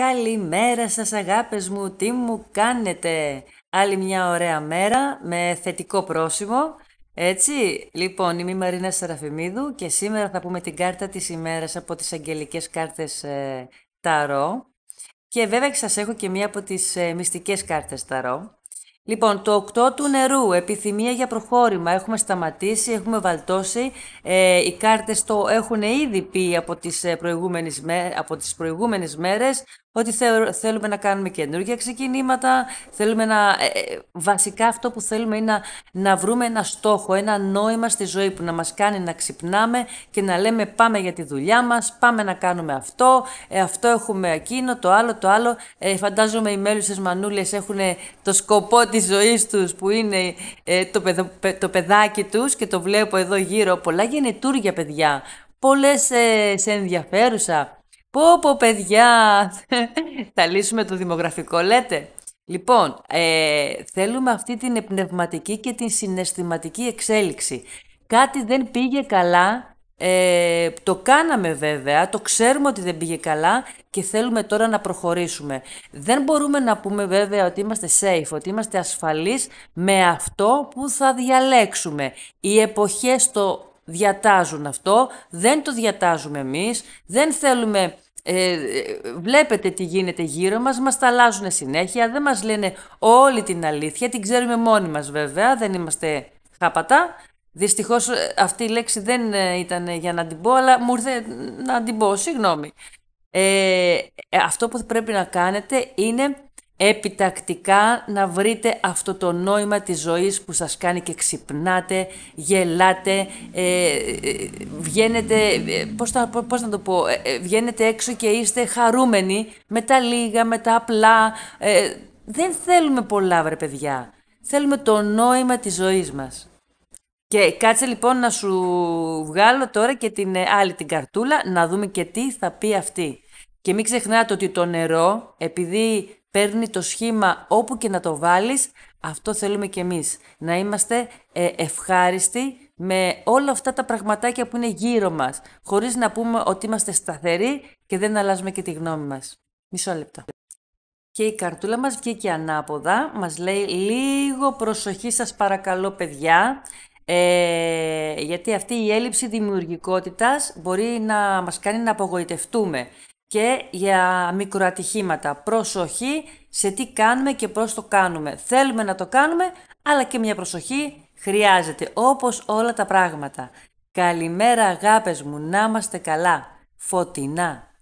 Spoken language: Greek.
Καλημέρα σας αγάπες μου, τι μου κάνετε! Άλλη μια ωραία μέρα με θετικό πρόσημο, έτσι. Λοιπόν, είμαι η Μαρίνα Σαραφημίδου και σήμερα θα πούμε την κάρτα της ημέρας από τις αγγελικές κάρτες ε, Ταρό. Και βέβαια σας έχω και μία από τις ε, μυστικές κάρτες Ταρό. Λοιπόν, το 8 του νερού, επιθυμία για προχώρημα, έχουμε σταματήσει, έχουμε βαλτώσει, ε, οι κάρτες το έχουν ήδη πει από τις, ε, προηγούμενες, από τις προηγούμενες μέρες, ότι θέλουμε να κάνουμε καινούργια ξεκινήματα, θέλουμε να, ε, ε, βασικά αυτό που θέλουμε είναι να, βρούμε ένα στόχο, ένα νόημα στη ζωή που να μας κάνει να ξυπνάμε και να λέμε πάμε για τη δουλειά μας, πάμε να κάνουμε αυτό, ε, αυτό έχουμε εκείνο, το άλλο, το άλλο. φαντάζομαι οι μέλουσες μανούλες έχουν το σκοπό της ζωής τους που είναι το, παιδάκι τους και το βλέπω εδώ γύρω πολλά γενετούργια παιδιά, πολλές σε ενδιαφέρουσα Πω πω παιδιά, θα λύσουμε το δημογραφικό λέτε. Λοιπόν, ε, θέλουμε αυτή την πνευματική και την συναισθηματική εξέλιξη. Κάτι δεν πήγε καλά, ε, το κάναμε βέβαια, το ξέρουμε ότι δεν πήγε καλά και θέλουμε τώρα να προχωρήσουμε. Δεν μπορούμε να πούμε βέβαια ότι είμαστε safe, ότι είμαστε ασφαλείς με αυτό που θα διαλέξουμε. Οι εποχές το διατάζουν αυτό, δεν το διατάζουμε εμείς, δεν θέλουμε ε, ε, βλέπετε τι γίνεται γύρω μας, μας τα αλλάζουν συνέχεια, δεν μας λένε όλη την αλήθεια, την ξέρουμε μόνοι μας βέβαια, δεν είμαστε χάπατα. Δυστυχώς ε, αυτή η λέξη δεν ε, ήταν για να την πω, αλλά μου ήρθε να την πω, συγγνώμη. Ε, αυτό που πρέπει να κάνετε είναι επιτακτικά να βρείτε αυτό το νόημα της ζωής που σας κάνει και ξυπνάτε, γελάτε, ε, ε βγαίνετε, ε, πώς, να, πώς να το πω, ε, βγαίνετε έξω και είστε χαρούμενοι με τα λίγα, με τα απλά. δεν θέλουμε πολλά βρε παιδιά. Θέλουμε το νόημα της ζωής μας. Και κάτσε λοιπόν να σου βγάλω τώρα και την άλλη την καρτούλα να δούμε και τι θα πει αυτή. Και μην ξεχνάτε ότι το νερό, επειδή παίρνει το σχήμα όπου και να το βάλεις, αυτό θέλουμε κι εμείς. Να είμαστε ε, ευχάριστοι με όλα αυτά τα πραγματάκια που είναι γύρω μας, χωρίς να πούμε ότι είμαστε σταθεροί και δεν αλλάζουμε και τη γνώμη μας. Μισό λεπτό. Και η καρτούλα μας βγήκε ανάποδα, μας λέει λίγο προσοχή σας παρακαλώ παιδιά, ε, γιατί αυτή η έλλειψη δημιουργικότητας μπορεί να μας κάνει να απογοητευτούμε και για μικροατυχήματα. Προσοχή σε τι κάνουμε και πώς το κάνουμε. Θέλουμε να το κάνουμε, αλλά και μια προσοχή χρειάζεται, όπως όλα τα πράγματα. Καλημέρα αγάπες μου, να είμαστε καλά, φωτεινά.